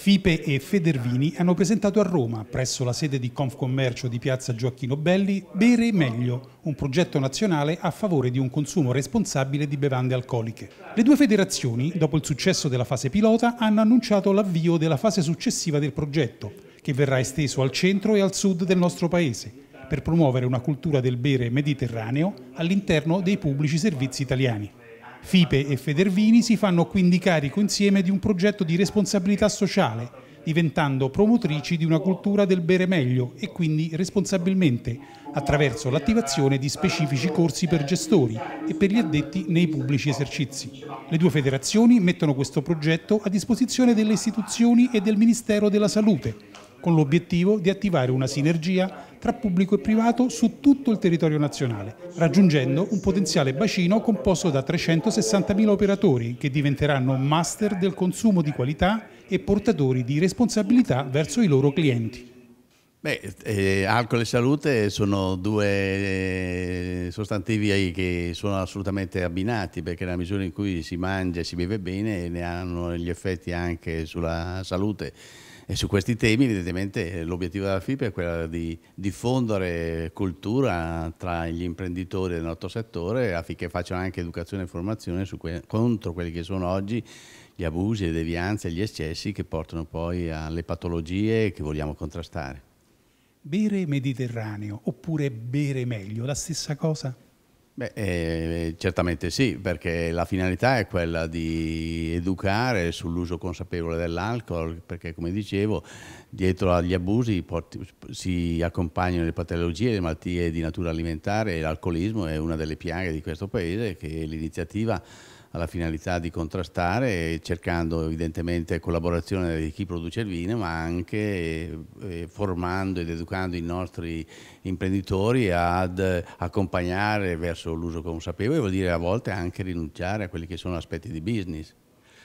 Fipe e Federvini hanno presentato a Roma, presso la sede di Confcommercio di Piazza Gioacchino Belli, Bere Meglio, un progetto nazionale a favore di un consumo responsabile di bevande alcoliche. Le due federazioni, dopo il successo della fase pilota, hanno annunciato l'avvio della fase successiva del progetto, che verrà esteso al centro e al sud del nostro paese, per promuovere una cultura del bere mediterraneo all'interno dei pubblici servizi italiani. FIPE e Federvini si fanno quindi carico insieme di un progetto di responsabilità sociale, diventando promotrici di una cultura del bere meglio e quindi responsabilmente, attraverso l'attivazione di specifici corsi per gestori e per gli addetti nei pubblici esercizi. Le due federazioni mettono questo progetto a disposizione delle istituzioni e del Ministero della Salute con l'obiettivo di attivare una sinergia tra pubblico e privato su tutto il territorio nazionale, raggiungendo un potenziale bacino composto da 360.000 operatori che diventeranno master del consumo di qualità e portatori di responsabilità verso i loro clienti. Beh, eh, eh alcol e salute sono due eh, sostantivi che sono assolutamente abbinati perché nella misura in cui si mangia e si beve bene ne hanno gli effetti anche sulla salute. E su questi temi evidentemente l'obiettivo della FIP è quello di diffondere cultura tra gli imprenditori del nostro settore affinché facciano anche educazione e formazione que contro quelli che sono oggi gli abusi, le devianze, e gli eccessi che portano poi alle patologie che vogliamo contrastare. Bere mediterraneo oppure bere meglio, la stessa cosa? Beh, eh, certamente sì, perché la finalità è quella di educare sull'uso consapevole dell'alcol, perché come dicevo, dietro agli abusi si accompagnano le patologie, le malattie di natura alimentare e l'alcolismo è una delle piaghe di questo paese che l'iniziativa alla finalità di contrastare, cercando evidentemente collaborazione di chi produce il vino, ma anche eh, eh, formando ed educando i nostri imprenditori ad accompagnare verso l'uso consapevole, vuol dire a volte anche rinunciare a quelli che sono aspetti di business.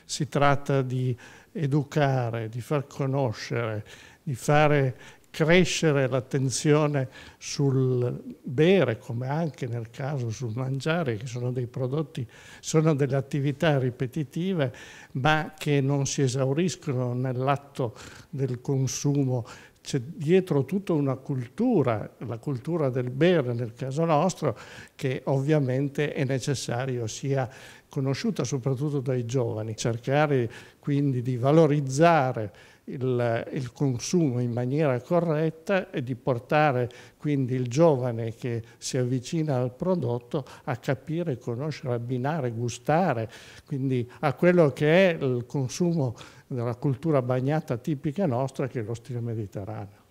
Si tratta di educare, di far conoscere, di fare crescere l'attenzione sul bere, come anche nel caso sul mangiare, che sono dei prodotti, sono delle attività ripetitive, ma che non si esauriscono nell'atto del consumo. C'è dietro tutta una cultura, la cultura del bere nel caso nostro, che ovviamente è necessario sia conosciuta soprattutto dai giovani. Cercare quindi di valorizzare il, il, consumo in maniera corretta e di portare quindi il giovane che si avvicina al prodotto a capire, conoscere, abbinare, gustare, quindi a quello che è il consumo della cultura bagnata tipica nostra che è lo stile mediterraneo.